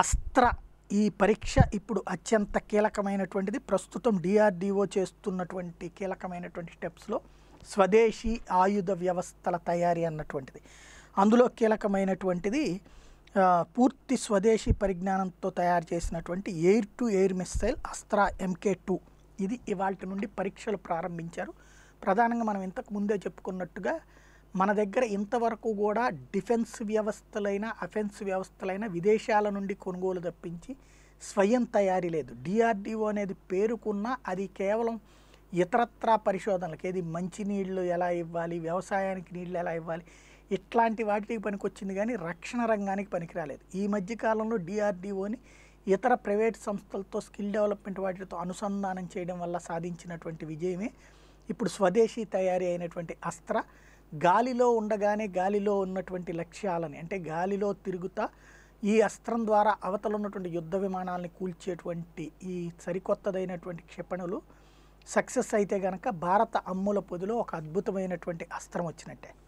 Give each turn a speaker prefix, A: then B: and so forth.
A: అస్త్ర ఈ పరీక్ష ఇప్పుడు అత్యంత కీలకమైనటువంటిది ప్రస్తుతం డిఆర్డిఓ చేస్తున్నటువంటి కీలకమైనటువంటి స్టెప్స్లో స్వదేశీ ఆయుధ వ్యవస్థల తయారీ అన్నటువంటిది అందులో కీలకమైనటువంటిది పూర్తి స్వదేశీ పరిజ్ఞానంతో తయారు చేసినటువంటి air to air missile Astra MK two ఇది ఇవాళ నుండి పరీక్షలు ప్రారంభించారు ప్రధానంగా మనం ఇంతకు ముందే చెప్పుకున్నట్టుగా మన దగ్గర ఇంతవరకు కూడా డిఫెన్స్ వ్యవస్థలైన అఫెన్స్ వ్యవస్థలైన విదేశాల నుండి కొనుగోలు తప్పించి స్వయం తయారీ లేదు డిఆర్డిఓ అనేది పేరుకున్న అది కేవలం ఇతరత్రా పరిశోధనలకు ఏది మంచినీళ్ళు ఎలా ఇవ్వాలి వ్యవసాయానికి నీళ్ళు ఎలా ఇవ్వాలి ఇట్లాంటి వాటికి పనికొచ్చింది కానీ రక్షణ రంగానికి పనికిరాలేదు ఈ మధ్యకాలంలో డిఆర్డిఓని ఇతర ప్రైవేట్ సంస్థలతో స్కిల్ డెవలప్మెంట్ వాటితో అనుసంధానం చేయడం వల్ల సాధించినటువంటి విజయమే ఇప్పుడు స్వదేశీ తయారీ అయినటువంటి అస్త్ర గాలిలో ఉండగానే గాలిలో ఉన్నటువంటి లక్ష్యాలని అంటే గాలిలో తిరుగుతా ఈ అస్త్రం ద్వారా అవతల ఉన్నటువంటి యుద్ధ విమానాలని కూల్చేటువంటి ఈ సరికొత్తదైనటువంటి క్షిపణులు సక్సెస్ అయితే కనుక భారత అమ్ముల పొదిలో ఒక అద్భుతమైనటువంటి అస్త్రం వచ్చినట్టే